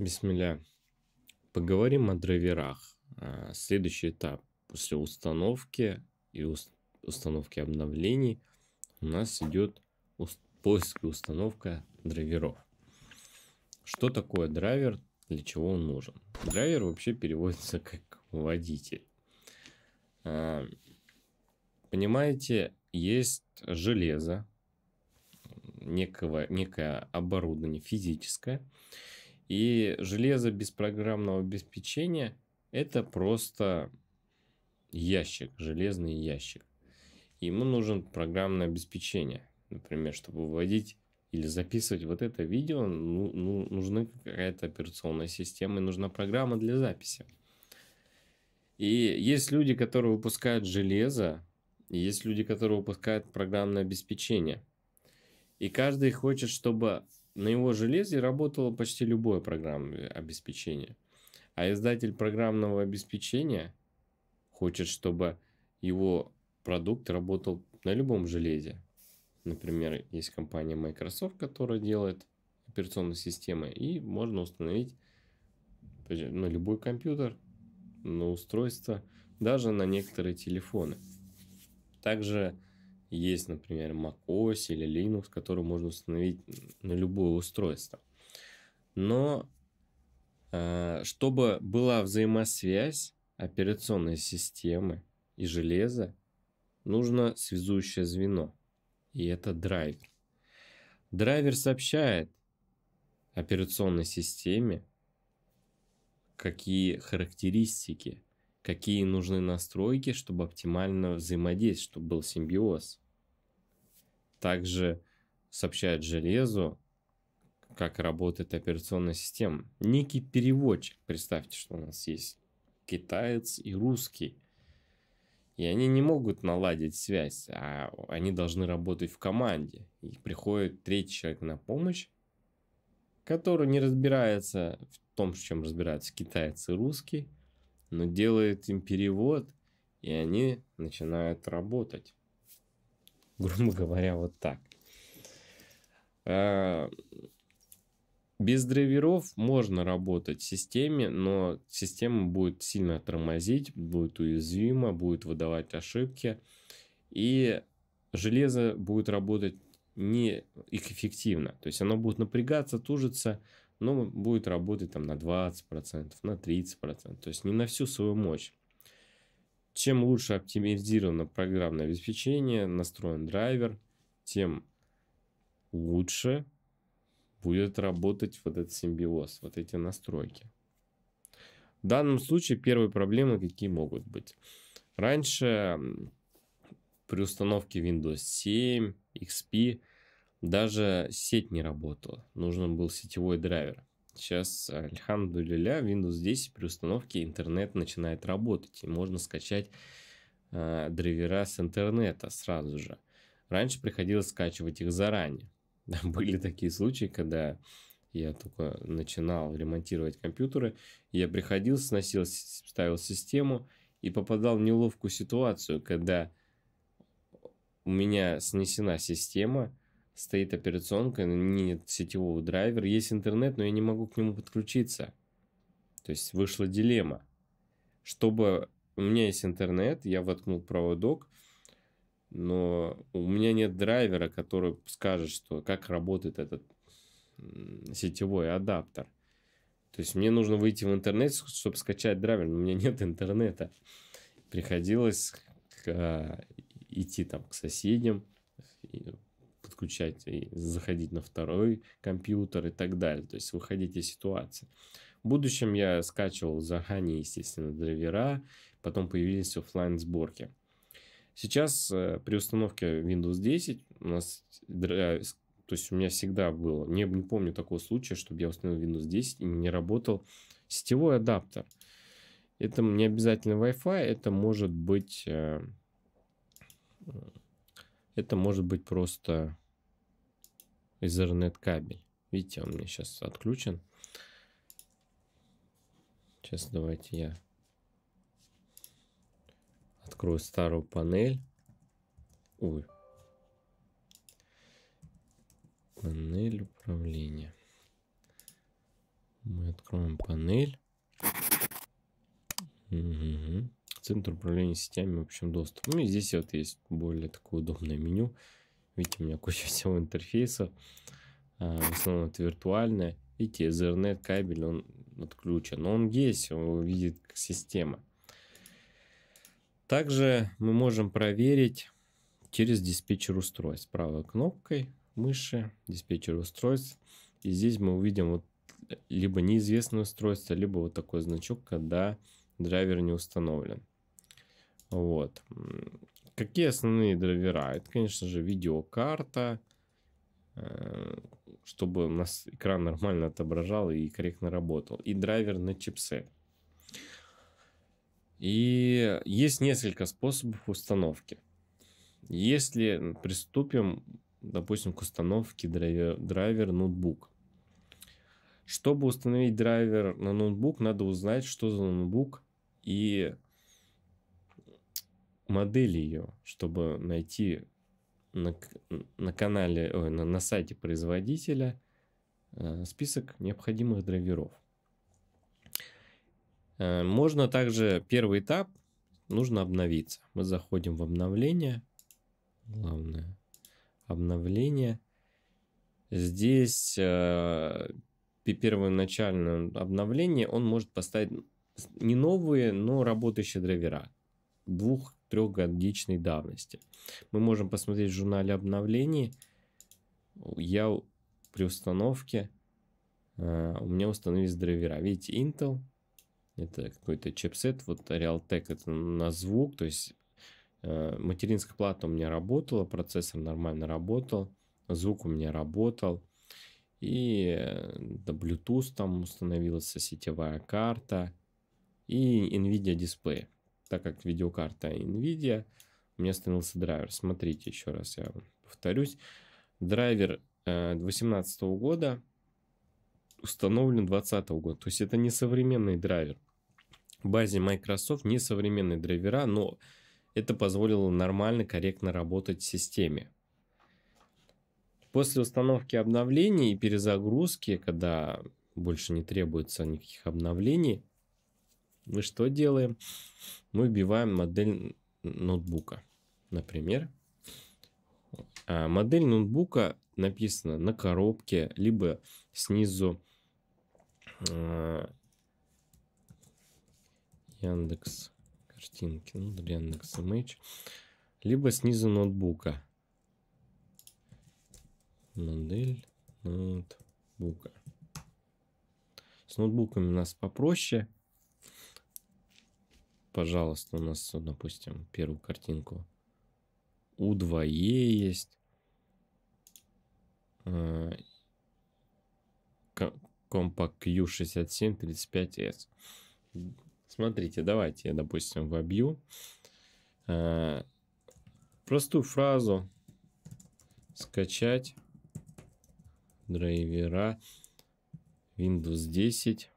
Бисмилля. Поговорим о драйверах. А, следующий этап после установки и установки обновлений у нас идет поиск и установка драйверов. Что такое драйвер, для чего он нужен? Драйвер вообще переводится как водитель. А, понимаете, есть железо, некого, некое оборудование физическое, и железо без программного обеспечения это просто ящик, железный ящик. Ему нужен программное обеспечение. Например, чтобы вводить или записывать вот это видео, ну, ну, нужна какая-то операционная система и нужна программа для записи. И есть люди, которые выпускают железо, и есть люди, которые выпускают программное обеспечение. И каждый хочет, чтобы на его железе работала почти любое программное обеспечение. А издатель программного обеспечения хочет, чтобы его продукт работал на любом железе. Например, есть компания Microsoft, которая делает операционные системы, и можно установить на любой компьютер, на устройство, даже на некоторые телефоны. Также есть, например, macOS или Linux, который можно установить на любое устройство. Но э, чтобы была взаимосвязь операционной системы и железа, нужно связующее звено. И это драйвер. Драйвер сообщает операционной системе, какие характеристики какие нужны настройки, чтобы оптимально взаимодействовать, чтобы был симбиоз. Также сообщает железу, как работает операционная система. Некий переводчик, представьте, что у нас есть китаец и русский. И они не могут наладить связь, а они должны работать в команде. И приходит третий человек на помощь, который не разбирается в том, в чем разбираются китайцы и русские, но делает им перевод, и они начинают работать. Грубо говоря, вот так. А, без драйверов можно работать в системе, но система будет сильно тормозить, будет уязвима, будет выдавать ошибки. И железо будет работать не эффективно. То есть оно будет напрягаться, тужиться, но будет работать там на 20%, на 30%, то есть не на всю свою мощь. Чем лучше оптимизировано программное обеспечение, настроен драйвер, тем лучше будет работать вот этот симбиоз, вот эти настройки. В данном случае первые проблемы какие могут быть? Раньше при установке Windows 7, XP даже сеть не работала, нужен был сетевой драйвер. Сейчас, э, альхамдулиля, Windows 10 при установке интернет начинает работать, и можно скачать э, драйвера с интернета сразу же. Раньше приходилось скачивать их заранее. Были такие случаи, когда я только начинал ремонтировать компьютеры, я приходил, сносил, ставил систему и попадал в неловкую ситуацию, когда у меня снесена система, стоит операционка, нет сетевого драйвера, есть интернет, но я не могу к нему подключиться. То есть вышла дилемма. Чтобы у меня есть интернет, я воткнул проводок, но у меня нет драйвера, который скажет, что как работает этот сетевой адаптер. То есть мне нужно выйти в интернет, чтобы скачать драйвер, но у меня нет интернета. Приходилось к, а, идти там к соседям, подключать и заходить на второй компьютер и так далее. То есть выходить из ситуации. В будущем я скачивал заранее, естественно, драйвера, потом появились офлайн сборки. Сейчас э, при установке Windows 10 у нас э, то есть у меня всегда было, не, не помню такого случая, чтобы я установил Windows 10 и не работал сетевой адаптер. Это не обязательно Wi-Fi, это может быть э, это может быть просто Ethernet кабель. Видите, он мне сейчас отключен. Сейчас давайте я открою старую панель. Ой. Панель управления. Мы откроем панель. Угу. Центр управления сетями в общем доступ. Ну и здесь вот есть более такое удобное меню. Видите, у меня куча всего интерфейсов. А, в основном это виртуальное. Видите, Ethernet кабель, он отключен. Но он есть, он видит как система. Также мы можем проверить через диспетчер устройств. Правой кнопкой мыши, диспетчер устройств. И здесь мы увидим вот либо неизвестное устройство, либо вот такой значок, когда драйвер не установлен. Вот. Какие основные драйвера? Это, конечно же, видеокарта, э, чтобы у нас экран нормально отображал и корректно работал. И драйвер на чипсе. И есть несколько способов установки. Если приступим, допустим, к установке драйвер, драйвер ноутбук. Чтобы установить драйвер на ноутбук, надо узнать, что за ноутбук и модель ее, чтобы найти на, на канале, ой, на, на сайте производителя э, список необходимых драйверов. Э, можно также первый этап нужно обновиться. Мы заходим в обновление, главное обновление. Здесь э, первоначальное обновление он может поставить не новые, но работающие драйвера двух трехгодичной давности. Мы можем посмотреть в журнале обновлений. Я при установке, э, у меня установились драйвера. Видите, Intel, это какой-то чипсет, вот Realtek это на звук, то есть э, материнская плата у меня работала, процессор нормально работал, звук у меня работал. И да, э, Bluetooth там установилась сетевая карта и NVIDIA дисплей так как видеокарта NVIDIA, у меня становился драйвер. Смотрите, еще раз я повторюсь. Драйвер 2018 э, года установлен 2020 года. То есть это не современный драйвер. В базе Microsoft не современные драйвера, но это позволило нормально, корректно работать в системе. После установки обновлений и перезагрузки, когда больше не требуется никаких обновлений, мы что делаем? Мы убиваем модель ноутбука, например. А модель ноутбука написана на коробке, либо снизу э, Яндекс картинки, ну, Яндекс Image, либо снизу ноутбука. Модель ноутбука. С ноутбуками у нас попроще пожалуйста, у нас, допустим, первую картинку. У 2 есть. Compact а, Q6735S. Смотрите, давайте я, допустим, вобью а, простую фразу. Скачать драйвера Windows 10.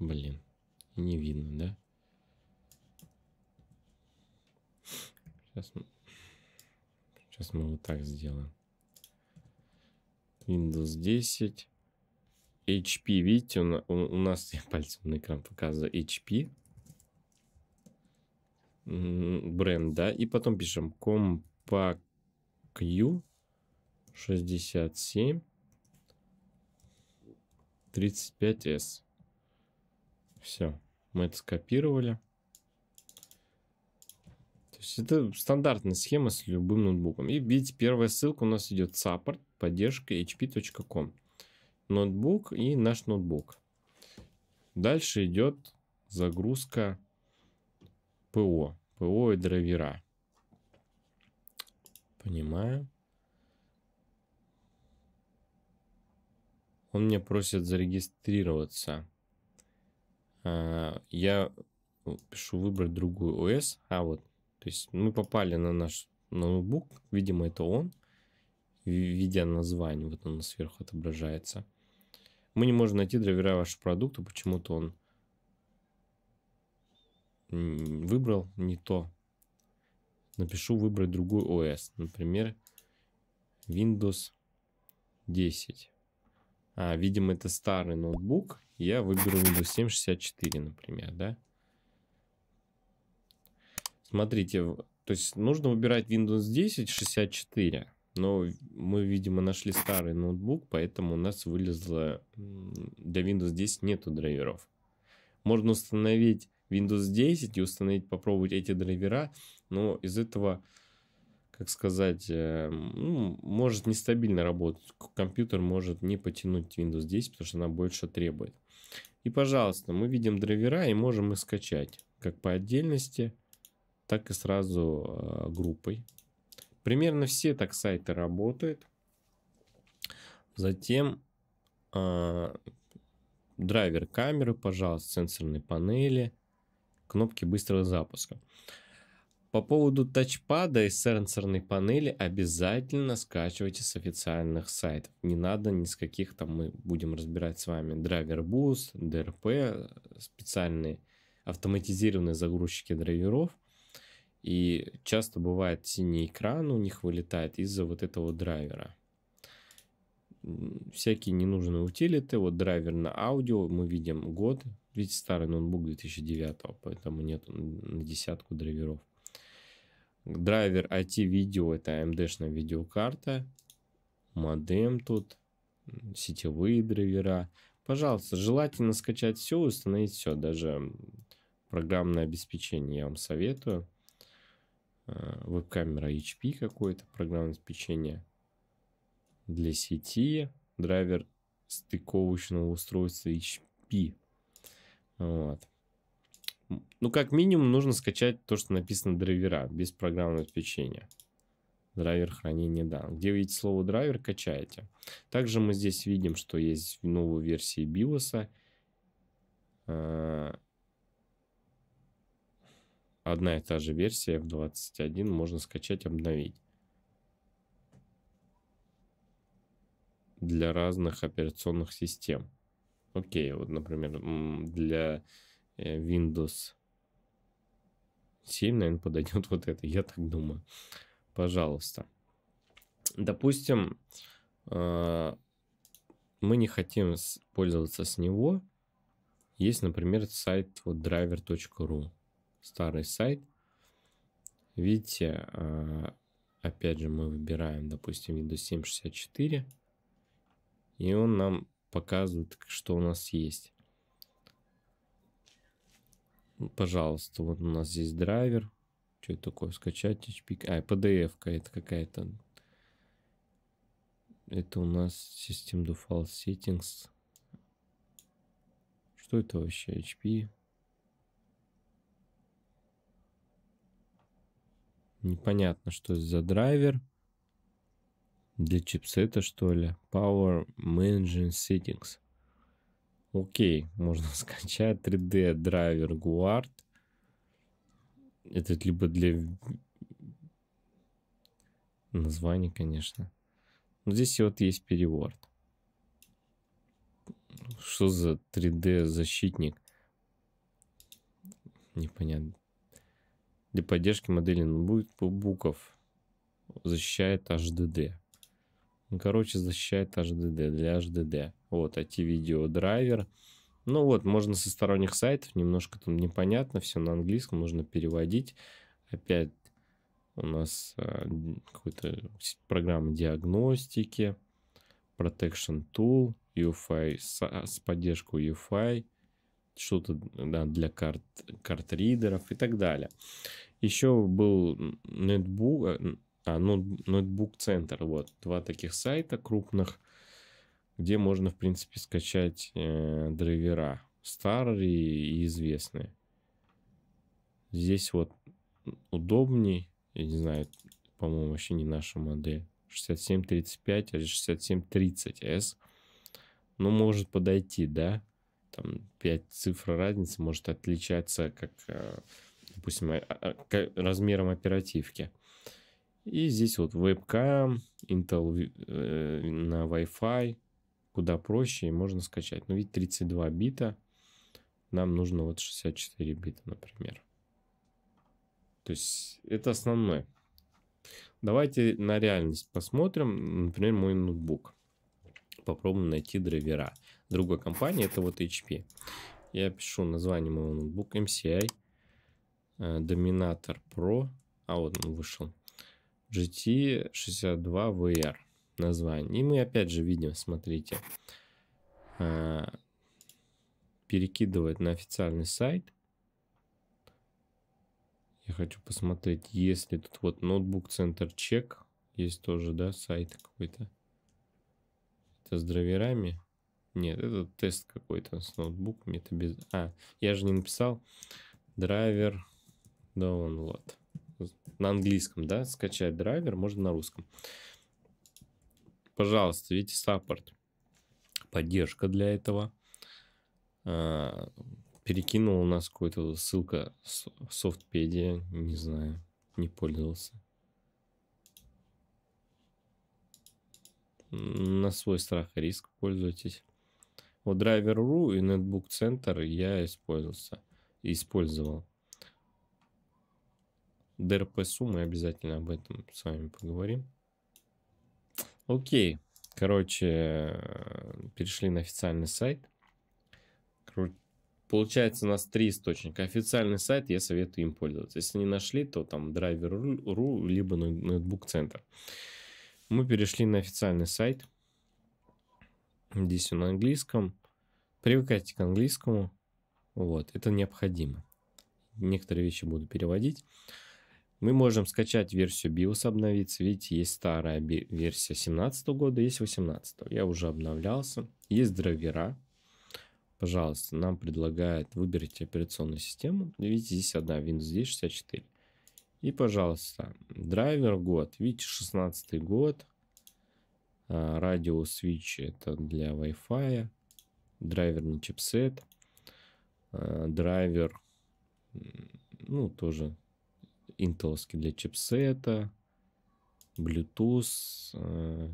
Блин не видно, да? Сейчас, сейчас мы вот так сделаем. Windows 10. HP, видите, у, у, у нас я пальцем на экран показываю HP. Бренд, да, и потом пишем CompaQ 67 35S. Все. Мы это скопировали. То есть это стандартная схема с любым ноутбуком. И видите, первая ссылка у нас идет support, поддержка hp.com. Ноутбук и наш ноутбук. Дальше идет загрузка ПО. ПО и драйвера. Понимаю. Он меня просит зарегистрироваться. А, я э, пишу выбрать другую ОС, а вот, то есть мы попали на наш ноутбук, видимо, это он, видя название, вот оно сверху отображается. Мы не можем найти драйвера вашего продукта, почему-то он выбрал не то. Напишу выбрать другую ОС, например, Windows 10. А, видимо, это старый ноутбук. Я выберу Windows 7 64, например, да? Смотрите, то есть нужно выбирать Windows 10 64. Но мы, видимо, нашли старый ноутбук, поэтому у нас вылезло... Для Windows 10 нету драйверов. Можно установить Windows 10 и установить, попробовать эти драйвера, но из этого как сказать, э, ну, может нестабильно работать. Компьютер может не потянуть Windows 10, потому что она больше требует. И, пожалуйста, мы видим драйвера и можем их скачать как по отдельности, так и сразу э, группой. Примерно все так сайты работают. Затем э, драйвер камеры, пожалуйста, сенсорные панели, кнопки быстрого запуска. По поводу тачпада и сенсорной панели обязательно скачивайте с официальных сайтов. Не надо ни с каких там мы будем разбирать с вами Driver Boost, DRP, специальные автоматизированные загрузчики драйверов. И часто бывает синий экран у них вылетает из-за вот этого драйвера. Всякие ненужные утилиты. Вот драйвер на аудио мы видим год. Видите, старый ноутбук 2009, поэтому нет на десятку драйверов. Драйвер IT-видео, это AMD-шная эм видеокарта. Модем тут, сетевые драйвера. Пожалуйста, желательно скачать все установить все, даже программное обеспечение я вам советую. А, веб-камера HP какое-то, программное обеспечение для сети, драйвер стыковочного устройства HP. Вот. Ну, как минимум, нужно скачать то, что написано драйвера, без программного обеспечения. Драйвер хранения данных. Где видите слово драйвер, качаете. Также мы здесь видим, что есть новые версии BIOS. Э, одна и та же версия F21 можно скачать, обновить. Для разных операционных систем. Окей, вот, например, для Э, Windows 7, наверное, подойдет вот это, я так думаю. Пожалуйста. Допустим, а, мы не хотим пользоваться с него. Есть, например, сайт вот driver.ru, старый сайт. Видите, а, опять же мы выбираем, допустим, Windows 764, и он нам показывает, что у нас есть. Ну, пожалуйста, вот у нас здесь драйвер. Что это такое? Скачать HP? А, pdf -ка, это какая-то. Это у нас System do Settings. Что это вообще? HP? Непонятно, что это за драйвер. Для чипсета, что ли? Power Management Settings. Окей, можно скачать 3D драйвер Guard. Это либо для названия, конечно. Но здесь вот есть переворд. Что за 3D защитник? Непонятно. Для поддержки модели будет буков. защищает HDD. Ну, короче, защищает HDD для HDD. Вот, IT-видео драйвер. Ну вот, можно со сторонних сайтов, немножко там непонятно, все на английском, нужно переводить. Опять у нас э, а, какая-то программа диагностики, Protection Tool, UFI, с, а, с поддержкой UFI, что-то да, для карт, карт-ридеров и так далее. Еще был нетбук, э, а, ноутбук-центр, вот, два таких сайта крупных, где можно, в принципе, скачать э, драйвера. Старые и известные. Здесь вот удобней. Я не знаю, по-моему, вообще не наша модель. 6735 или 6730S. Ну, может подойти, да? Там 5 цифр разницы может отличаться как, э, допустим, а, а, размером оперативки. И здесь вот вебкам, Intel э, на Wi-Fi, куда проще и можно скачать. Но ну, ведь 32 бита, нам нужно вот 64 бита, например. То есть это основное. Давайте на реальность посмотрим. Например, мой ноутбук. Попробуем найти драйвера. Другой компании, это вот HP. Я пишу название моего ноутбука MCI э, Dominator Pro. А вот он вышел. GT62VR название. И мы опять же видим, смотрите, а, перекидывает на официальный сайт. Я хочу посмотреть, если тут вот ноутбук центр чек. Есть тоже, да, сайт какой-то. Это с драйверами. Нет, это тест какой-то с ноутбуком, Это без... А, я же не написал. Драйвер download. На английском, да, скачать драйвер можно на русском. Пожалуйста, видите, саппорт. Поддержка для этого. А, Перекинул у нас какую-то ссылка в софтпедия. Не знаю, не пользовался. На свой страх и риск пользуйтесь. Вот Driver.ru и Netbook Center я использовался, использовал. ДРП суммы обязательно об этом с вами поговорим. Окей. Короче, э, перешли на официальный сайт. Получается, у нас три источника. Официальный сайт, я советую им пользоваться. Если не нашли, то там драйвер.ру, либо ноутбук-центр. Мы перешли на официальный сайт. Здесь он на английском. Привыкайте к английскому. Вот, это необходимо. Некоторые вещи буду переводить. Мы можем скачать версию BIOS, обновить, Видите, есть старая версия 17 года, есть 18. Я уже обновлялся. Есть драйвера. Пожалуйста, нам предлагают выберите операционную систему. Видите, здесь одна Windows 10 64. И, пожалуйста, драйвер год. Видите, 16 год. А, радио свич это для Wi-Fi. Драйверный чипсет. А, драйвер, ну, тоже интеловский для чипсета, Bluetooth, э,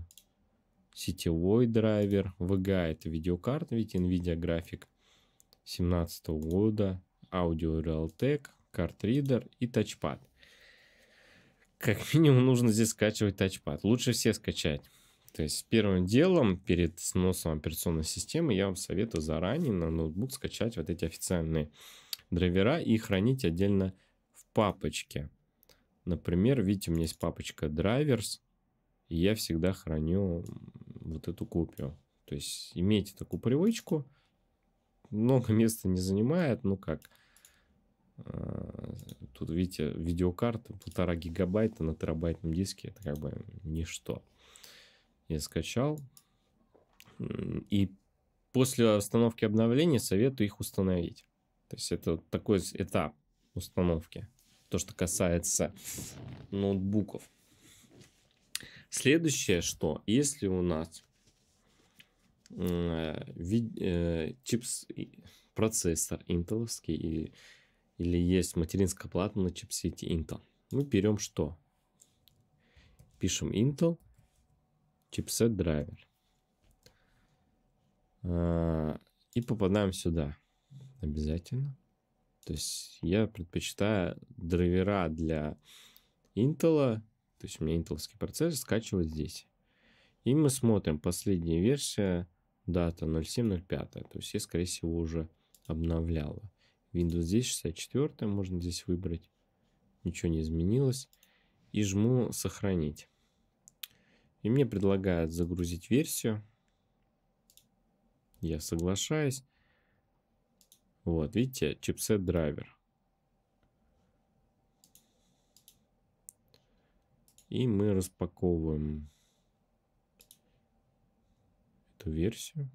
сетевой драйвер, VGA это видеокарта, видите, NVIDIA график 17 года, аудио Realtek, картридер и тачпад. Как минимум нужно здесь скачивать тачпад. Лучше все скачать. То есть первым делом перед сносом операционной системы я вам советую заранее на ноутбук скачать вот эти официальные драйвера и хранить отдельно в папочке. Например, видите, у меня есть папочка drivers, и я всегда храню вот эту копию. То есть имейте такую привычку. Много места не занимает, ну как. А, тут, видите, видеокарта полтора гигабайта на терабайтном диске. Это как бы ничто. Я скачал. И после установки обновления советую их установить. То есть это такой этап установки то, что касается ноутбуков. Следующее, что если у нас э, э, чипс процессор интеловский или, или есть материнская плата на чипсете Intel. Мы берем что? Пишем Intel чипсет драйвер. Э, и попадаем сюда обязательно. То есть я предпочитаю драйвера для Intel, то есть у меня интеловский процессор, скачивать здесь. И мы смотрим, последняя версия, дата 07.05, то есть я, скорее всего, уже обновляла. Windows здесь 64, можно здесь выбрать, ничего не изменилось. И жму «Сохранить». И мне предлагают загрузить версию. Я соглашаюсь. Вот, видите, чипсет драйвер. И мы распаковываем эту версию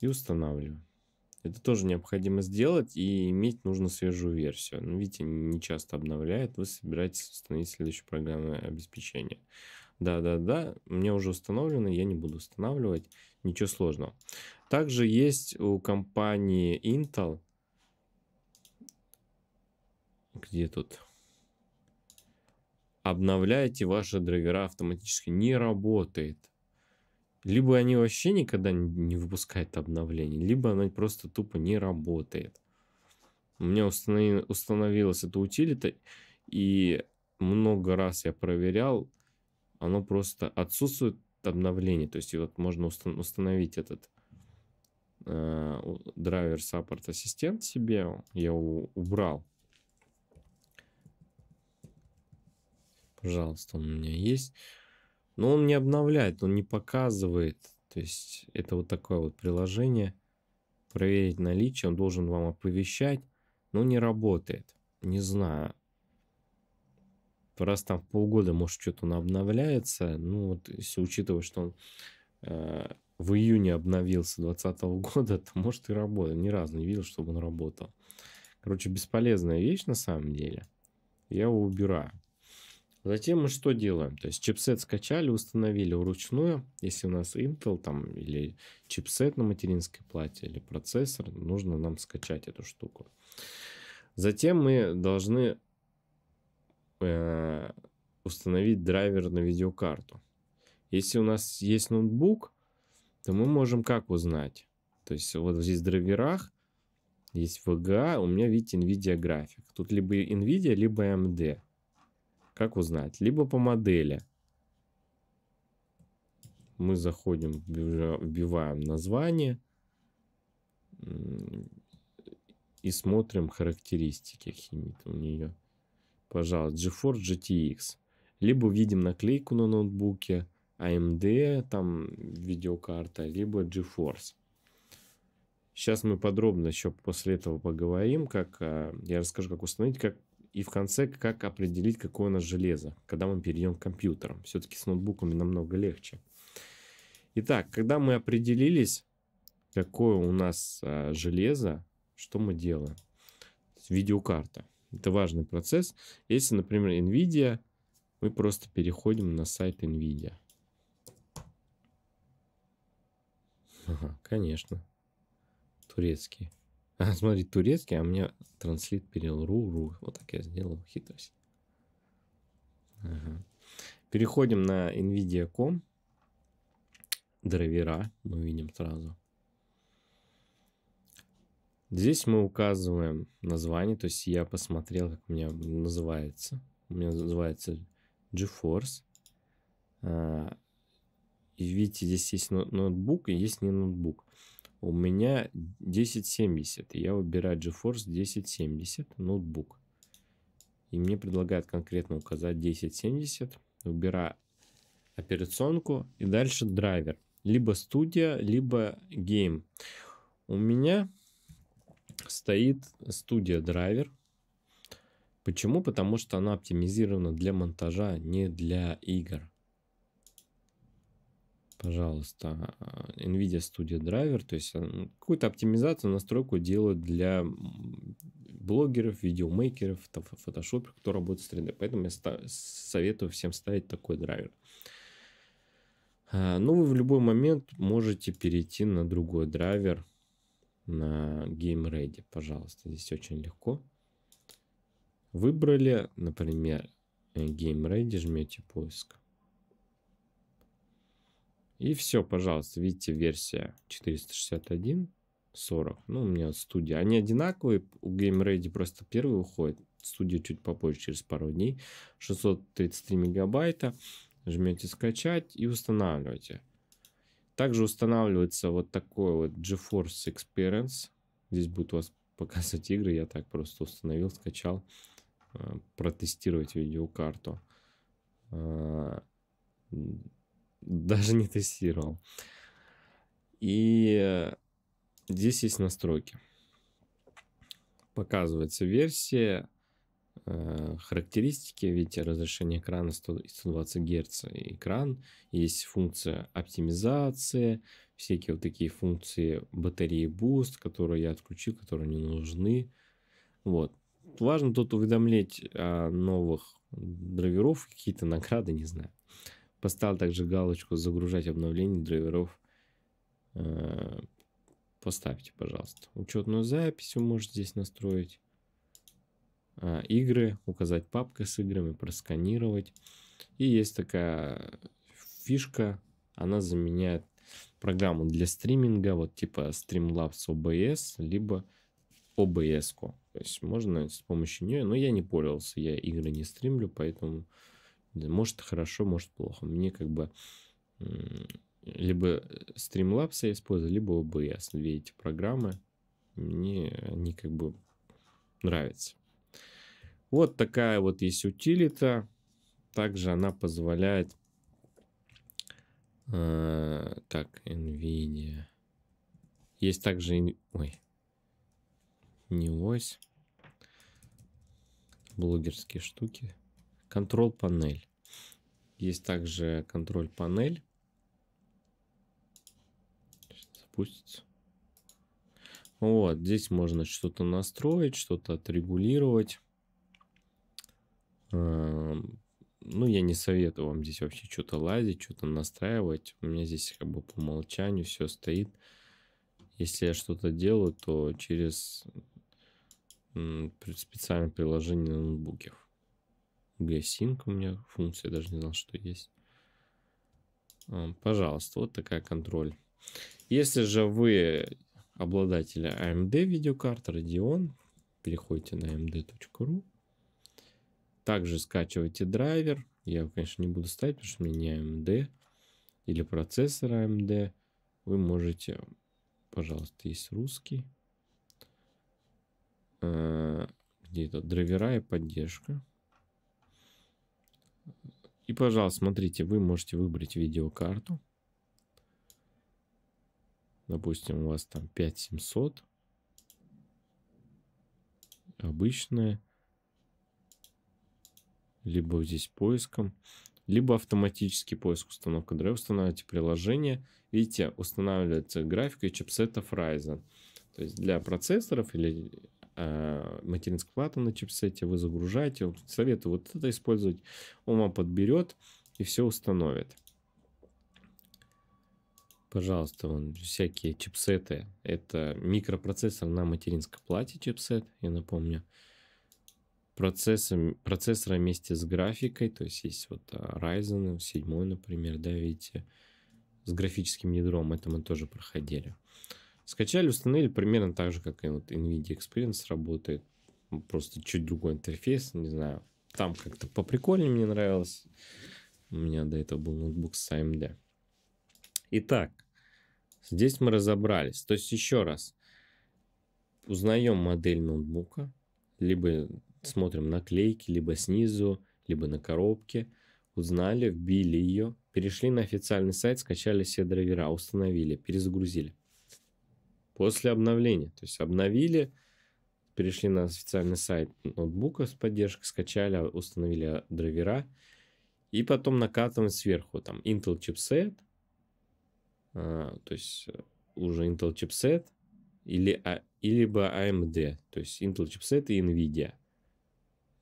и устанавливаем. Это тоже необходимо сделать и иметь нужно свежую версию. Ну, видите, не часто обновляет. Вы собираетесь установить следующую программное обеспечение. Да-да-да, мне уже установлено, я не буду устанавливать, ничего сложного. Также есть у компании Intel, где тут? Обновляйте ваши драйвера автоматически, не работает. Либо они вообще никогда не выпускают обновление, либо оно просто тупо не работает. У меня установи, установилась эта утилита, и много раз я проверял, оно просто отсутствует обновление. То есть вот можно устан установить этот э, драйвер саппорт ассистент себе. Я его убрал. Пожалуйста, он у меня есть. Но он не обновляет, он не показывает. То есть это вот такое вот приложение. Проверить наличие, он должен вам оповещать, но не работает. Не знаю, раз там в полгода, может, что-то он обновляется. Ну, вот если учитывать, что он э, в июне обновился 2020 года, то, может, и работает. Ни разу не видел, чтобы он работал. Короче, бесполезная вещь на самом деле. Я его убираю. Затем мы что делаем? То есть чипсет скачали, установили вручную. Если у нас Intel там или чипсет на материнской плате или процессор, нужно нам скачать эту штуку. Затем мы должны Э, установить драйвер на видеокарту. Если у нас есть ноутбук, то мы можем как узнать? То есть вот здесь в драйверах есть VGA, у меня, видите, NVIDIA график. Тут либо NVIDIA, либо AMD. Как узнать? Либо по модели. Мы заходим, вбиваем название и смотрим характеристики какие у нее пожалуйста, GeForce GTX. Либо видим наклейку на ноутбуке, AMD, там видеокарта, либо GeForce. Сейчас мы подробно еще после этого поговорим, как э, я расскажу, как установить, как и в конце, как определить, какое у нас железо, когда мы перейдем к компьютерам. Все-таки с ноутбуками намного легче. Итак, когда мы определились, какое у нас э, железо, что мы делаем? Видеокарта. Это важный процесс. Если, например, NVIDIA, мы просто переходим на сайт NVIDIA. Ага, конечно. Турецкий. А, смотри, турецкий, а мне транслит перел ру, ру. Вот так я сделал хитрость. Ага. Переходим на nvidia.com. Драйвера мы видим сразу. Здесь мы указываем название, то есть я посмотрел, как у меня называется. У меня называется GeForce. А, и видите, здесь есть ноутбук и есть не ноутбук. У меня 1070, и я выбираю GeForce 1070, ноутбук. И мне предлагают конкретно указать 1070, выбираю операционку и дальше драйвер. Либо студия, либо гейм. У меня стоит студия драйвер. Почему? Потому что она оптимизирована для монтажа, а не для игр. Пожалуйста, NVIDIA Studio Driver, то есть э, какую-то оптимизацию, настройку делают для блогеров, видеомейкеров, фотошоперов, кто работает с 3D. Поэтому я советую всем ставить такой драйвер. А, Но ну, вы в любой момент можете перейти на другой драйвер – на Game Ready, пожалуйста. Здесь очень легко. Выбрали, например, э, Game Ready, жмете поиск. И все, пожалуйста, видите, версия 461, 40. Ну, у меня студия. Они одинаковые, у Game Ready просто первый уходит. Студия чуть попозже, через пару дней. 633 мегабайта. Жмете скачать и устанавливайте. Также устанавливается вот такой вот GeForce Experience. Здесь будут у вас показывать игры. Я так просто установил, скачал, э, протестировать видеокарту. Э, даже не тестировал. И здесь есть настройки. Показывается версия, Э, характеристики, видите, разрешение экрана 100, 120 Гц экран, есть функция оптимизации, всякие вот такие функции батареи Boost, которые я отключил, которые не нужны. Вот. Важно тут уведомлять о новых драйверов, какие-то награды, не знаю. Поставил также галочку «Загружать обновление драйверов». Э, поставьте, пожалуйста. Учетную запись вы можете здесь настроить. Э, игры, указать папка с играми, просканировать. И есть такая фишка, она заменяет программу для стриминга, вот типа Streamlabs OBS, либо OBS. -ку. То есть можно с помощью нее, но я не пользовался, я игры не стримлю, поэтому может хорошо, может плохо. Мне как бы либо Streamlabs я использую, либо OBS. Две эти программы мне они как бы нравятся. Вот такая вот есть утилита. Также она позволяет... Э, так, NVIDIA. Есть также... Ой. Не ось. Блогерские штуки. Контрол-панель. Есть также контроль-панель. Запустится. Вот, здесь можно что-то настроить, что-то отрегулировать. Ну, я не советую вам здесь вообще что-то лазить, что-то настраивать. У меня здесь как бы по умолчанию все стоит. Если я что-то делаю, то через специальное приложение на ноутбуке. GSync у меня функция, даже не знал, что есть. Пожалуйста, вот такая контроль. Если же вы обладатели AMD а видеокарты Radeon, переходите на amd.ru а также скачивайте драйвер. Я его, конечно, не буду ставить, потому что у меня не AMD или процессор AMD. Вы можете, пожалуйста, есть русский. А, где это? Драйвера и поддержка. И, пожалуйста, смотрите, вы можете выбрать видеокарту. Допустим, у вас там 5700. Обычная либо здесь поиском, либо автоматический поиск установка драйва. Устанавливаете приложение, видите, устанавливается графика и чипсетов Ryzen. То есть для процессоров или э, материнской платы на чипсете вы загружаете. Советую вот это использовать. Он вам подберет и все установит. Пожалуйста, вон, всякие чипсеты. Это микропроцессор на материнской плате чипсет, я напомню процессом, процессора вместе с графикой, то есть есть вот а, Ryzen 7, например, да, видите, с графическим ядром, это мы тоже проходили. Скачали, установили примерно так же, как и вот NVIDIA Experience работает, просто чуть другой интерфейс, не знаю, там как-то поприкольнее мне нравилось. У меня до этого был ноутбук с AMD. Итак, здесь мы разобрались. То есть еще раз, узнаем модель ноутбука, либо смотрим наклейки либо снизу, либо на коробке, узнали, вбили ее, перешли на официальный сайт, скачали все драйвера, установили, перезагрузили. После обновления, то есть обновили, перешли на официальный сайт ноутбука с поддержкой, скачали, установили драйвера, и потом накатываем сверху там Intel чипсет, а, то есть э, уже Intel чипсет, или, а, либо AMD, то есть Intel чипсет и NVIDIA –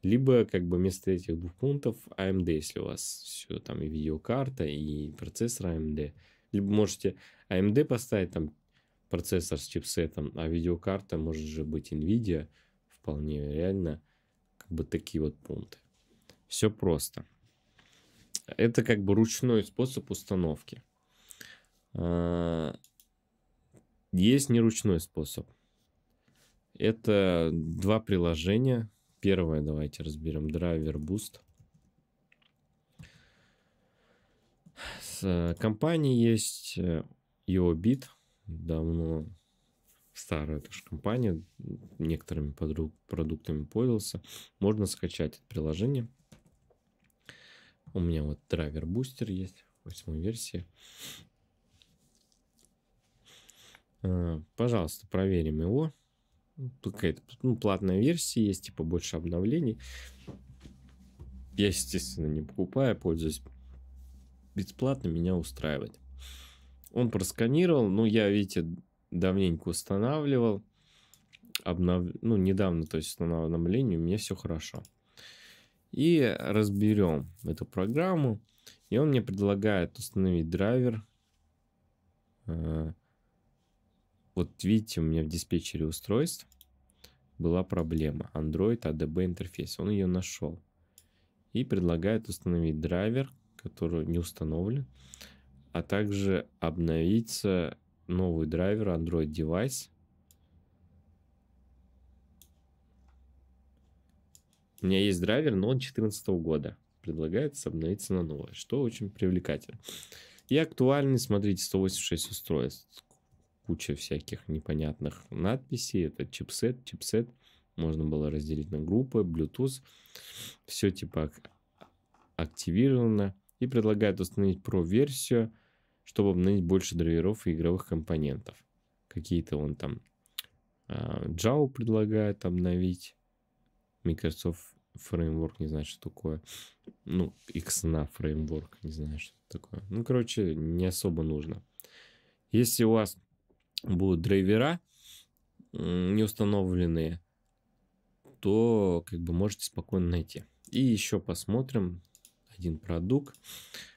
либо как бы вместо этих двух пунктов AMD, а если у вас все там и видеокарта, и процессор AMD. А Либо можете AMD а поставить там процессор с чипсетом, а видеокарта может же быть NVIDIA, вполне реально, как бы такие вот пункты. Все просто. Это как бы ручной способ установки. Есть неручной способ. Это два приложения, Первое давайте разберем. Драйвер Boost. С э, компании есть EOBIT. Э, давно старая тоже компания. Некоторыми подруг продуктами пользовался. Можно скачать это приложение. У меня вот драйвер бустер есть. Восьмой версии. Э, пожалуйста, проверим его. Ну, какая-то ну, платная версия есть, типа больше обновлений. Я, естественно, не покупаю, пользуюсь бесплатно, меня устраивает. Он просканировал, ну, я, видите, давненько устанавливал, обнов... ну, недавно, то есть, на обновлении у меня все хорошо. И разберем эту программу, и он мне предлагает установить драйвер, э, вот видите, у меня в диспетчере устройств была проблема. Android ADB интерфейс. Он ее нашел. И предлагает установить драйвер, который не установлен, а также обновиться новый драйвер Android девайс. У меня есть драйвер, но он 2014 года. Предлагается обновиться на новое, что очень привлекательно. И актуальный, смотрите, 186 устройств куча всяких непонятных надписей. Это чипсет, чипсет. Можно было разделить на группы, Bluetooth. Все типа активировано. И предлагает установить про версию чтобы обновить больше драйверов и игровых компонентов. Какие-то он там а, Java предлагает обновить. Microsoft Framework не знаю, что такое. Ну, XNA Framework не знаю, что такое. Ну, короче, не особо нужно. Если у вас будут драйвера не установленные, то как бы можете спокойно найти. И еще посмотрим один продукт.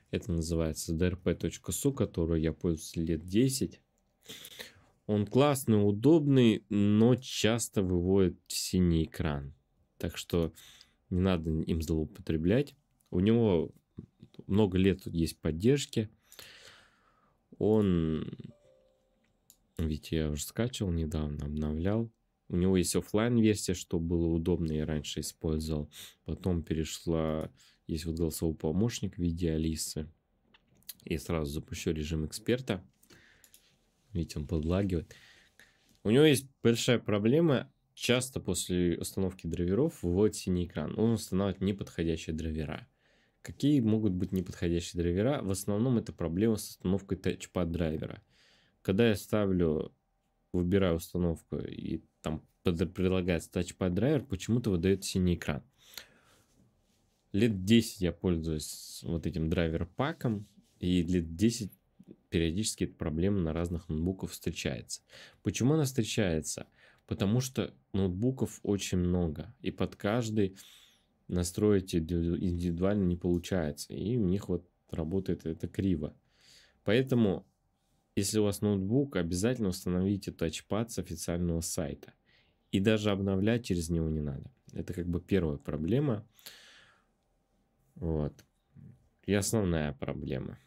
Это называется drp.su, которую я пользуюсь лет 10. Он классный, удобный, но часто выводит синий экран. Так что не надо им злоупотреблять. У него много лет тут есть поддержки. Он ведь я уже скачивал недавно, обновлял. У него есть офлайн версия что было удобно, я раньше использовал. Потом перешла, есть вот голосовой помощник в виде Алисы. Я сразу запущу режим эксперта. Видите, он подлагивает. У него есть большая проблема. Часто после установки драйверов выводит синий экран. Он устанавливает неподходящие драйвера. Какие могут быть неподходящие драйвера? В основном это проблема с установкой тачпад драйвера когда я ставлю, выбираю установку и там предлагается тачпад драйвер, почему-то выдает синий экран. Лет 10 я пользуюсь вот этим драйвер-паком, и лет 10 периодически эта проблема на разных ноутбуках встречается. Почему она встречается? Потому что ноутбуков очень много, и под каждый настроить индивидуально не получается, и у них вот работает это криво. Поэтому если у вас ноутбук, обязательно установите тачпад с официального сайта. И даже обновлять через него не надо. Это как бы первая проблема. Вот. И основная проблема.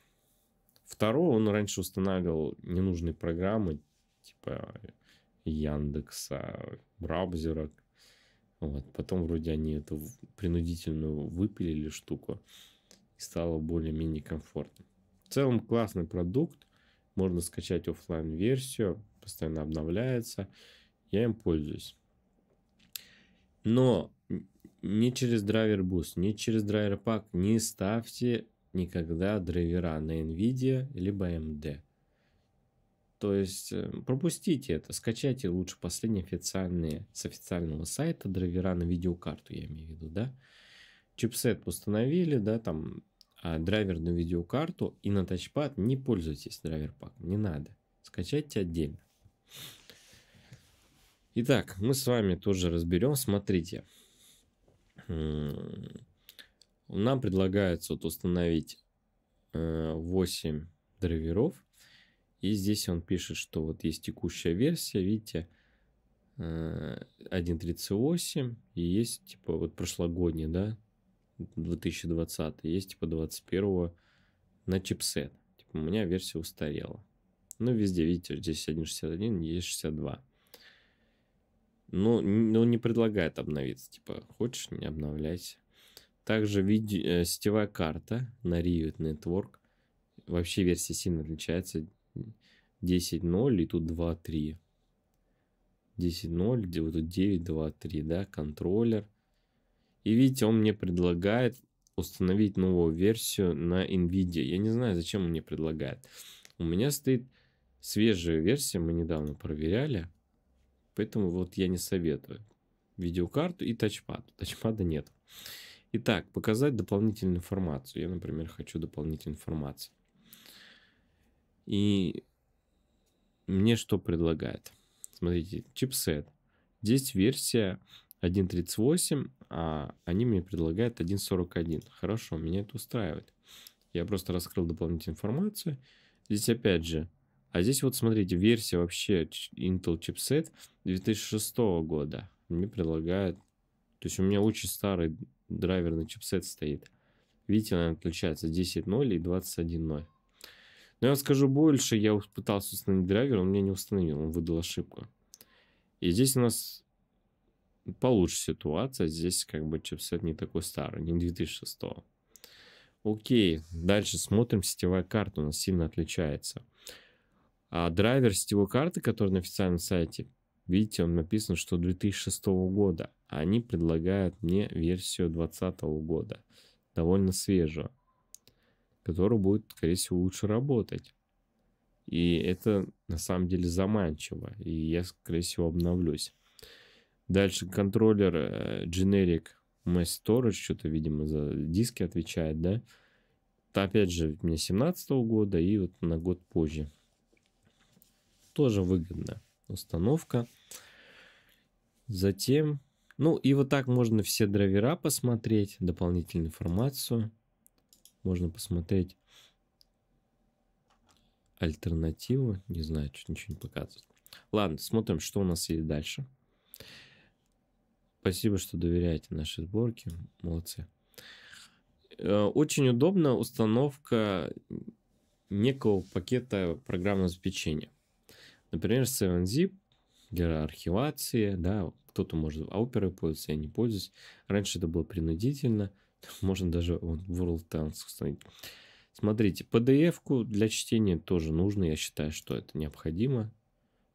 Второе, он раньше устанавливал ненужные программы, типа Яндекса, браузера. Вот. Потом вроде они эту принудительную выпилили штуку. И стало более-менее комфортно. В целом классный продукт. Можно скачать офлайн версию постоянно обновляется. Я им пользуюсь. Но не через драйвер Boost, не через драйвер пак не ставьте никогда драйвера на NVIDIA либо AMD. То есть э, пропустите это, скачайте лучше последние официальные с официального сайта драйвера на видеокарту, я имею в виду, да. Чипсет установили, да, там а, драйверную видеокарту и на тачпад не пользуйтесь драйверпаком, не надо. Скачайте отдельно. Итак, мы с вами тоже разберем. Смотрите, нам предлагается вот установить 8 э, драйверов. И здесь он пишет, что вот есть текущая версия, видите, 1.38 э, и есть типа вот прошлогодний, да, 2020, есть типа 21 на чипсет. Типа, у меня версия устарела. Ну, везде, видите, здесь 1.61, есть 62. Ну, ну, не предлагает обновиться. Типа, хочешь, не обновляйся. Также виде, э, сетевая карта на Riot Network. Вообще версия сильно отличается. 10.0 и тут 2.3. 10.0, вот тут 9.2.3, да, контроллер. И видите, он мне предлагает установить новую версию на NVIDIA. Я не знаю, зачем он мне предлагает. У меня стоит свежая версия, мы недавно проверяли. Поэтому вот я не советую. Видеокарту и тачпад. Тачпада нет. Итак, показать дополнительную информацию. Я, например, хочу дополнительную информацию. И мне что предлагает? Смотрите, чипсет. Здесь версия 1.38, а они мне предлагают 1.41. Хорошо, меня это устраивает. Я просто раскрыл дополнительную информацию. Здесь опять же, а здесь вот смотрите, версия вообще Intel чипсет 2006 года. Мне предлагают, то есть у меня очень старый драйверный чипсет стоит. Видите, он отличается 10.0 и 21.0. Но я скажу больше, я пытался установить драйвер, он мне не установил, он выдал ошибку. И здесь у нас получше ситуация. Здесь как бы чипсет не такой старый, не 2006 Окей, дальше смотрим, сетевая карта у нас сильно отличается. А драйвер сетевой карты, который на официальном сайте, видите, он написан, что 2006 года. А они предлагают мне версию 2020 года, довольно свежую, которую будет, скорее всего, лучше работать. И это на самом деле заманчиво, и я, скорее всего, обновлюсь. Дальше контроллер э, generic MyStorage, что-то, видимо, за диски отвечает, да. Опять же, мне 17 -го года и вот на год позже. Тоже выгодно. Установка. Затем, ну и вот так можно все драйвера посмотреть, дополнительную информацию. Можно посмотреть альтернативу. Не знаю, что ничего не показывает. Ладно, смотрим, что у нас есть дальше. Спасибо, что доверяете нашей сборке. Молодцы. Э, очень удобна установка некого пакета программного обеспечения. Например, 7zip для архивации, да, кто-то может ауперы пользоваться, я не пользуюсь. Раньше это было принудительно, можно даже вот World Tanks установить. Смотрите, PDF-ку для чтения тоже нужно, я считаю, что это необходимо.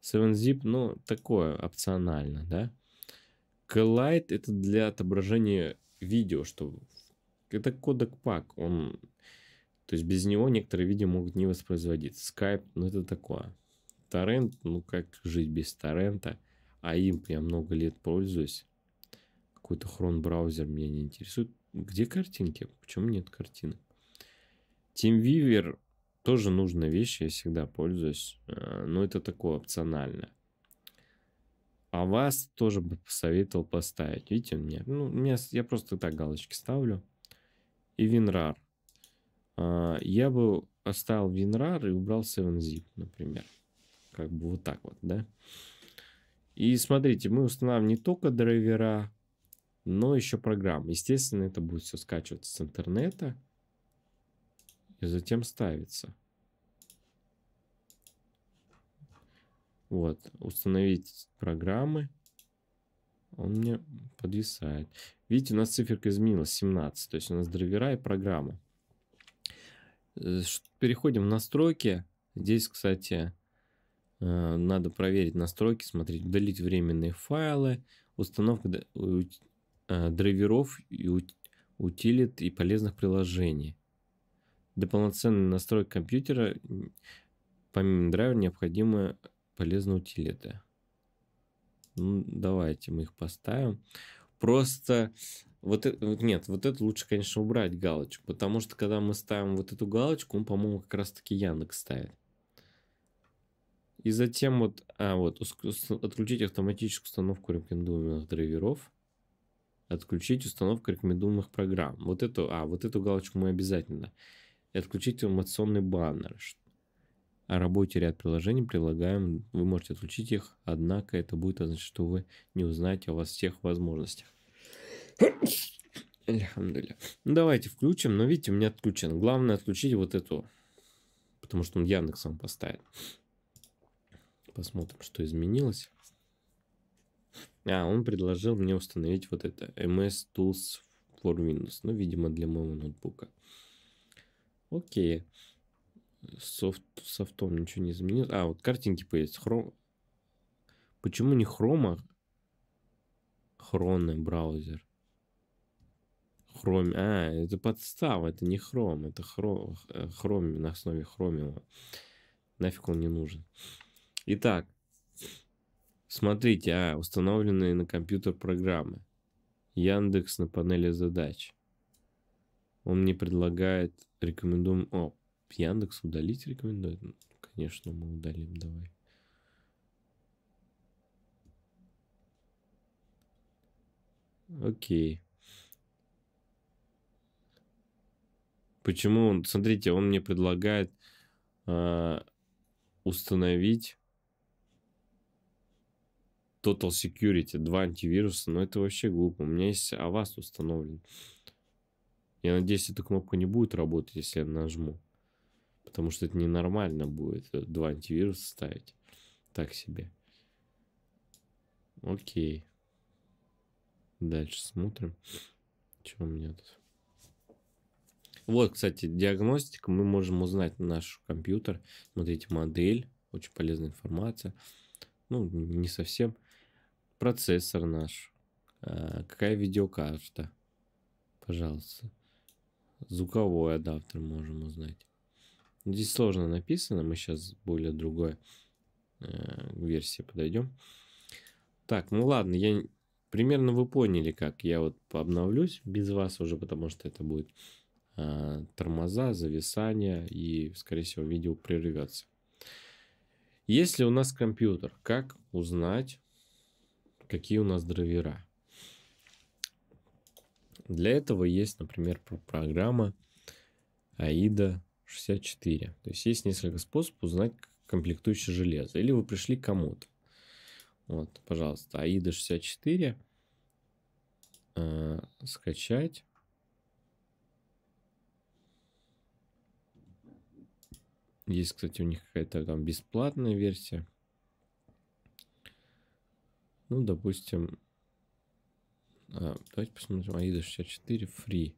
7zip, ну, такое опционально, да. Collide это для отображения видео, что это кодек пак, он, то есть без него некоторые видео могут не воспроизводиться. Skype, ну это такое. Торрент, ну как жить без торрента, а им я много лет пользуюсь. Какой-то хрон браузер меня не интересует. Где картинки? Почему нет картины? TeamViewer тоже нужная вещь, я всегда пользуюсь, э, но это такое опционально. А вас тоже бы посоветовал поставить. Видите, у меня, ну, у меня, я просто так галочки ставлю. И WinRAR. А, я бы оставил WinRAR и убрал 7-zip, например. Как бы вот так вот, да? И смотрите, мы устанавливаем не только драйвера, но еще программ. Естественно, это будет все скачиваться с интернета и затем ставится. Вот, установить программы. Он мне подвисает. Видите, у нас циферка изменилась, 17. То есть у нас драйвера и программы. Э, переходим в настройки. Здесь, кстати, э, надо проверить настройки, смотреть, удалить временные файлы, установка э, драйверов и утилит и полезных приложений. Для полноценной настройки компьютера помимо драйвера необходимо полезные утилиты. Ну, давайте мы их поставим. Просто вот это, нет, вот это лучше, конечно, убрать галочку, потому что когда мы ставим вот эту галочку, он, по-моему, как раз-таки Яндекс ставит. И затем вот, а, вот, отключить автоматическую установку рекомендуемых драйверов, отключить установку рекомендуемых программ. Вот эту, а, вот эту галочку мы обязательно. И отключить анимационный баннер о работе ряд приложений прилагаем, вы можете отключить их, однако это будет означать, что вы не узнаете о вас всех возможностях. Альхамдуля. Ну, давайте включим, но видите, у меня отключен. Главное отключить вот эту, потому что он Яндексом поставит. Посмотрим, что изменилось. А, он предложил мне установить вот это MS Tools for Windows. Ну, видимо, для моего ноутбука. Окей. Okay софт, софтом ничего не изменилось. А, вот картинки появятся. Хром... Почему не хрома? Хроны браузер. Хром... А, это подстава, это не хром, это хро... Э, хром на основе хромиума. Нафиг он не нужен. Итак, смотрите, а, установленные на компьютер программы. Яндекс на панели задач. Он мне предлагает рекомендуем... О, Яндекс удалить рекомендует? Ну, конечно, мы удалим, давай. Окей. Почему он, смотрите, он мне предлагает э, установить Total Security, два антивируса, но это вообще глупо. У меня есть Avast установлен. Я надеюсь, эта кнопка не будет работать, если я нажму. Потому что это ненормально будет э, два антивируса ставить. Так себе. Окей. Дальше смотрим. Что у меня тут? Вот, кстати, диагностика. Мы можем узнать наш компьютер. Смотрите, модель. Очень полезная информация. Ну, не совсем. Процессор наш. А, какая видеокарта? Пожалуйста. Звуковой адаптер можем узнать. Здесь сложно написано, мы сейчас более другой э, версии подойдем. Так, ну ладно, я примерно вы поняли, как я вот обновлюсь без вас уже, потому что это будет э, тормоза, зависание и, скорее всего, видео прервется. Если у нас компьютер, как узнать, какие у нас драйвера? Для этого есть, например, программа AIDA 64. То есть есть несколько способов узнать комплектующее железо. Или вы пришли к кому-то. Вот, пожалуйста, AIDA 64. Э, скачать. Есть, кстати, у них какая-то там бесплатная версия. Ну, допустим, а, давайте посмотрим AIDA 64 Free.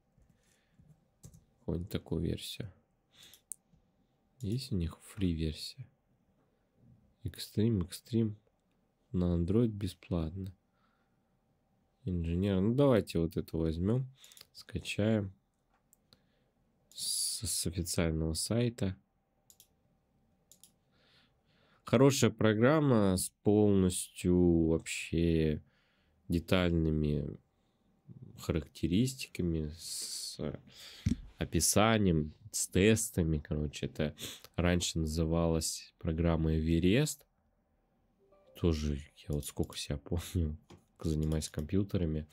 Какую-нибудь такую версию. Есть у них фри-версия. Экстрим, экстрим. На Android бесплатно. Инженер. Ну, давайте вот это возьмем. Скачаем. С, с официального сайта. Хорошая программа с полностью вообще детальными характеристиками, с описанием с тестами, короче, это раньше называлась программа Эверест. Тоже, я вот сколько себя помню, занимаясь компьютерами,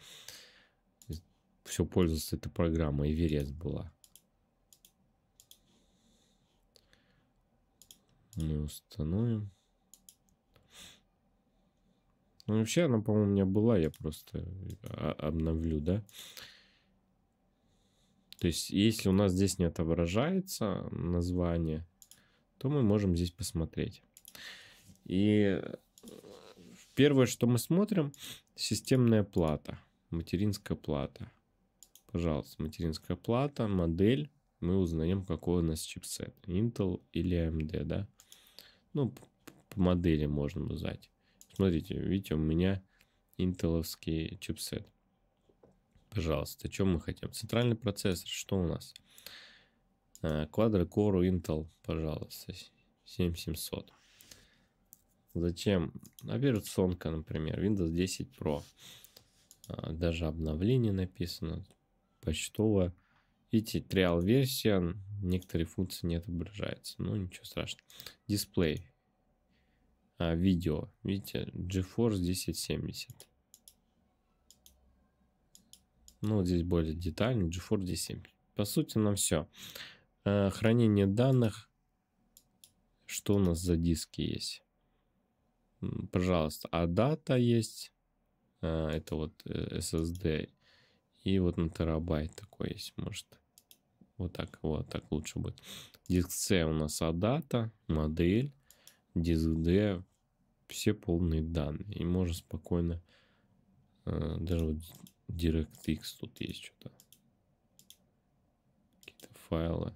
все пользовался этой программой, Эверест была. Мы ну установим. Ну, вообще она, по-моему, у меня была, я просто э, обновлю, да? То есть, если у нас здесь не отображается название, то мы можем здесь посмотреть. И первое, что мы смотрим, системная плата, материнская плата. Пожалуйста, материнская плата, модель. Мы узнаем, какой у нас чипсет. Intel или AMD, да? Ну, по модели можно узнать. Смотрите, видите, у меня Intelовский чипсет. Пожалуйста, чем мы хотим? Центральный процессор, что у нас? Э, Quadro-Core Intel, пожалуйста, 7700. Зачем? Операционка, например, Windows 10 Pro. Э, даже обновление написано, почтовое. Видите, trial версия, некоторые функции не отображаются, но ничего страшного. Дисплей, э, видео, видите, GeForce 1070. Ну, вот здесь более детально, GeForce D7. По сути, нам все. Э, хранение данных. Что у нас за диски есть? Пожалуйста, а дата есть. Э, это вот э, SSD. И вот на терабайт такой есть, может. Вот так, вот так лучше будет. Диск C у нас а дата модель, диск D, все полные данные. И можно спокойно, э, даже вот DirectX тут есть что-то. Какие-то файлы.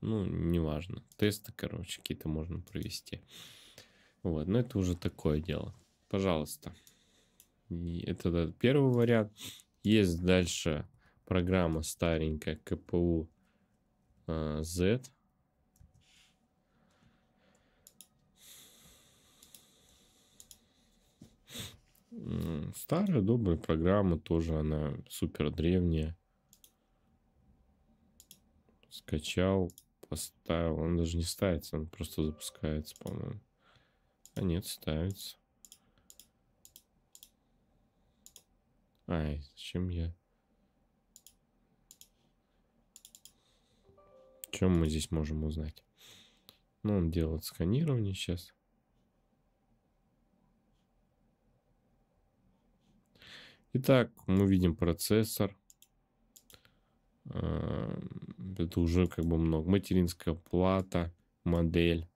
Ну, неважно. Тесты, короче, какие-то можно провести. Вот, но это уже такое дело. Пожалуйста. И это первый вариант. Есть дальше программа старенькая КПУ э, Z. Старая добрая программа тоже, она супер древняя. Скачал, поставил. Он даже не ставится, он просто запускается, по-моему. А нет, ставится. Ай, зачем я? Чем мы здесь можем узнать? Ну, он делает сканирование сейчас. Итак, мы видим процессор. Эм, это уже как бы много. Материнская плата, модель,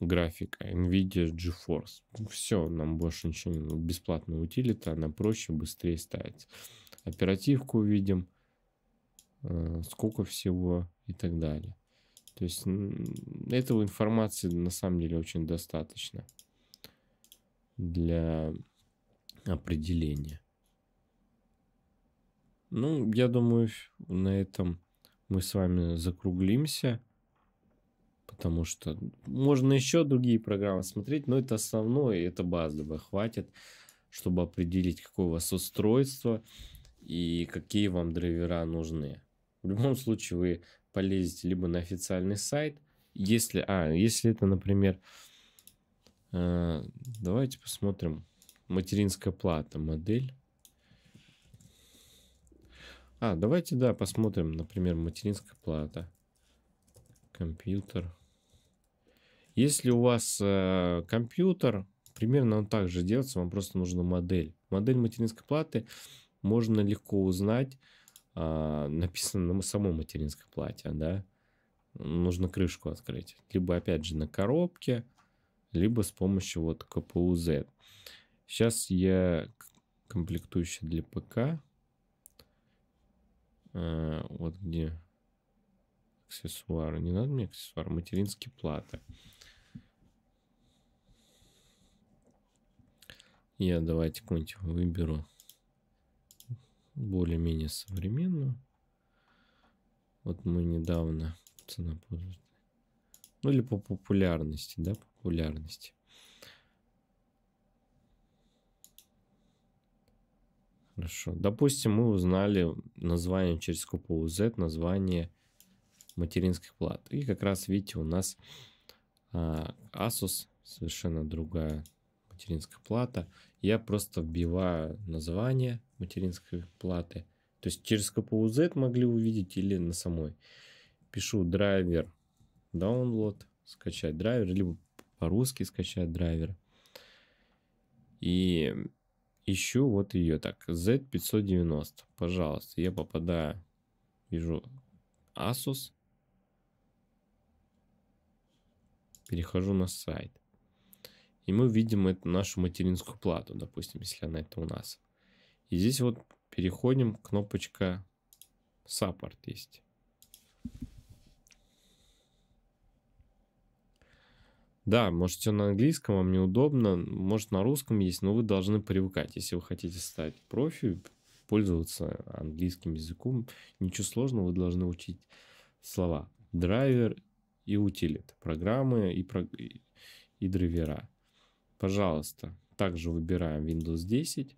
графика, NVIDIA, GeForce. Все, нам больше ничего не бесплатная утилита, она проще, быстрее ставится. Оперативку видим, э, сколько всего и так далее. То есть этого информации на самом деле очень достаточно для определение. Ну, я думаю, на этом мы с вами закруглимся, потому что можно еще другие программы смотреть, но это основное, это базовое хватит, чтобы определить, какое у вас устройство и какие вам драйвера нужны. В любом случае вы полезете либо на официальный сайт, если, а, если это, например, э, давайте посмотрим, Материнская плата, модель. А, давайте, да, посмотрим, например, материнская плата. Компьютер. Если у вас э, компьютер, примерно он также делается, вам просто нужна модель. Модель материнской платы можно легко узнать, э, написано на самой материнской плате, да. Нужно крышку открыть. Либо, опять же, на коробке, либо с помощью вот КПУЗ. Сейчас я комплектующий для ПК. А, вот где аксессуары. Не надо мне аксессуар. Материнские платы. Я давайте какую-нибудь выберу более-менее современную. Вот мы недавно цена пользователя. Ну или по популярности, да, популярности. Хорошо. Допустим, мы узнали название через скупу Z, название материнских плат. И как раз, видите, у нас а, Asus совершенно другая материнская плата. Я просто вбиваю название материнской платы. То есть через КПУ Z могли увидеть или на самой. Пишу драйвер download, скачать драйвер, либо по-русски скачать драйвер. И ищу вот ее так. Z590, пожалуйста. Я попадаю, вижу Asus. Перехожу на сайт. И мы видим эту нашу материнскую плату, допустим, если она это у нас. И здесь вот переходим, кнопочка Support есть. Да, может, на английском, вам неудобно, может, на русском есть, но вы должны привыкать. Если вы хотите стать профи, пользоваться английским языком, ничего сложного, вы должны учить слова. Драйвер и утилит, программы и, про... и драйвера. Пожалуйста, также выбираем Windows 10.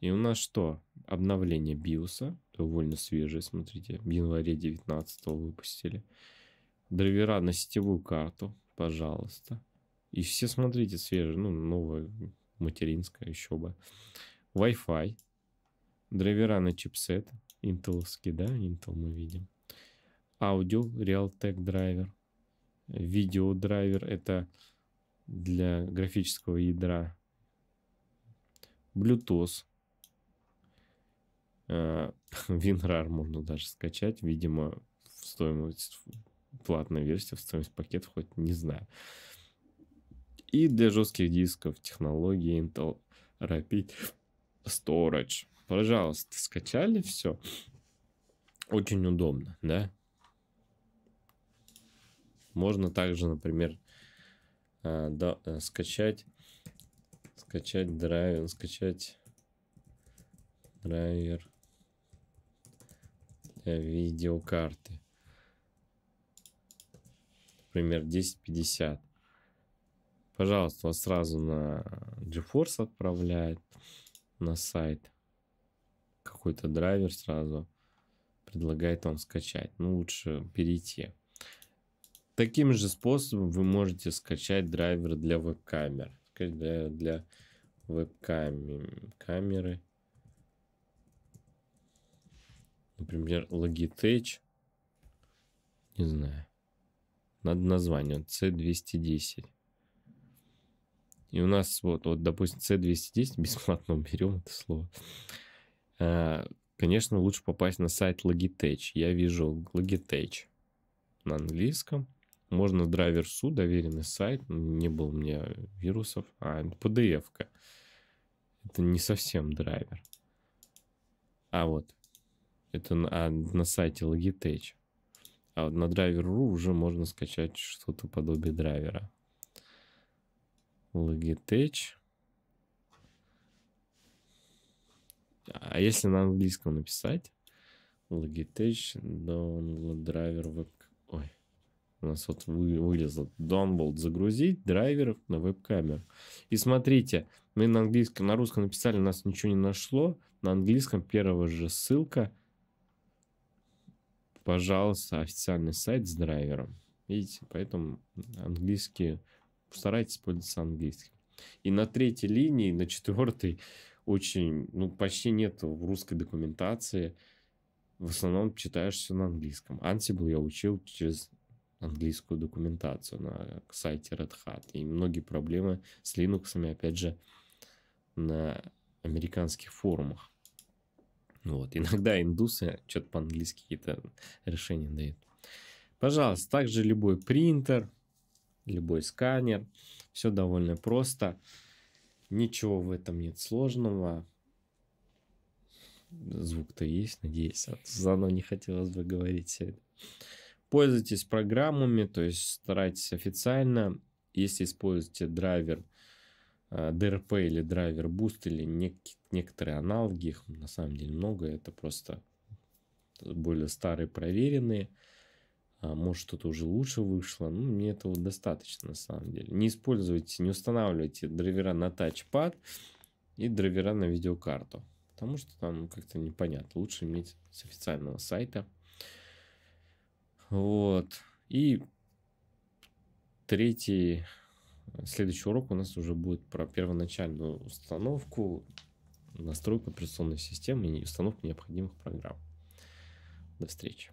И у нас что? Обновление BIOS, довольно свежее, смотрите, в январе 19 выпустили. Драйвера на сетевую карту, пожалуйста. И все смотрите свежие, ну, новое материнская еще бы. Wi-Fi, драйвера на чипсет, интеловский, да, Intel мы видим. Аудио, Realtek драйвер. Видео драйвер, это для графического ядра. Bluetooth. WinRAR э, можно даже скачать, видимо, стоимость платная версия в стоимость пакет хоть не знаю. И для жестких дисков технологии Intel Rapid Storage. Пожалуйста, скачали все. Очень удобно, да? Можно также, например, э, да, э, скачать, скачать драйвер, скачать драйвер для видеокарты например, 1050, пожалуйста, вас сразу на GeForce отправляет, на сайт. Какой-то драйвер сразу предлагает вам скачать. Ну, лучше перейти. Таким же способом вы можете скачать драйвер для веб-камер. Для, для веб-камеры. Например, Logitech. Не знаю над названием C210. И у нас вот, вот допустим, C210 бесплатно берем это слово. А, конечно, лучше попасть на сайт Logitech. Я вижу Logitech на английском. Можно драйвер су, доверенный сайт. Не был у меня вирусов. А, pdf -ка. Это не совсем драйвер. А вот. Это на, а, на сайте Logitech. А вот на драйвер.ру уже можно скачать что-то подобие драйвера. Logitech. А если на английском написать? Logitech Download Driver Web... Ой, у нас вот вы, вылезло. Download загрузить драйверов на веб-камеру. И смотрите, мы на английском, на русском написали, нас ничего не нашло. На английском первая же ссылка – пожалуйста, официальный сайт с драйвером. Видите, поэтому английский, старайтесь пользоваться английским. И на третьей линии, на четвертой очень, ну, почти нет в русской документации. В основном читаешь все на английском. Ansible я учил через английскую документацию на сайте Red Hat. И многие проблемы с Linux, опять же, на американских форумах. Ну вот. Иногда индусы что-то по-английски какие-то решения дают. Пожалуйста, также любой принтер, любой сканер. Все довольно просто. Ничего в этом нет сложного. Звук-то есть, надеюсь. А заново не хотелось бы говорить Пользуйтесь программами, то есть старайтесь официально. Если используете драйвер а, ДРП или драйвер буст или нек- некоторые аналоги, их на самом деле много, это просто более старые проверенные. А, может, что-то уже лучше вышло. Ну, мне этого достаточно, на самом деле. Не используйте, не устанавливайте драйвера на тачпад и драйвера на видеокарту. Потому что там как-то непонятно. Лучше иметь с официального сайта. Вот. И третий Следующий урок у нас уже будет про первоначальную установку, настройку операционной системы и установку необходимых программ. До встречи.